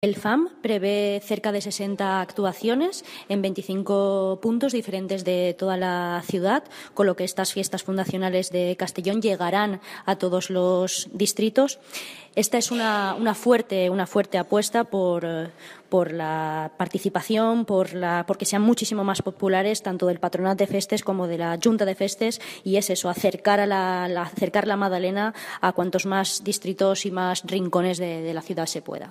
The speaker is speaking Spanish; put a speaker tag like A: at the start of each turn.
A: El FAM prevé cerca de 60 actuaciones en 25 puntos diferentes de toda la ciudad, con lo que estas fiestas fundacionales de Castellón llegarán a todos los distritos. Esta es una, fuerte, una fuerte apuesta por, la participación, por la, porque sean muchísimo más populares tanto del Patronat de Festes como de la Junta de Festes y es eso, acercar, a la, acercar la Madalena a cuantos más distritos y más rincones de la ciudad se pueda.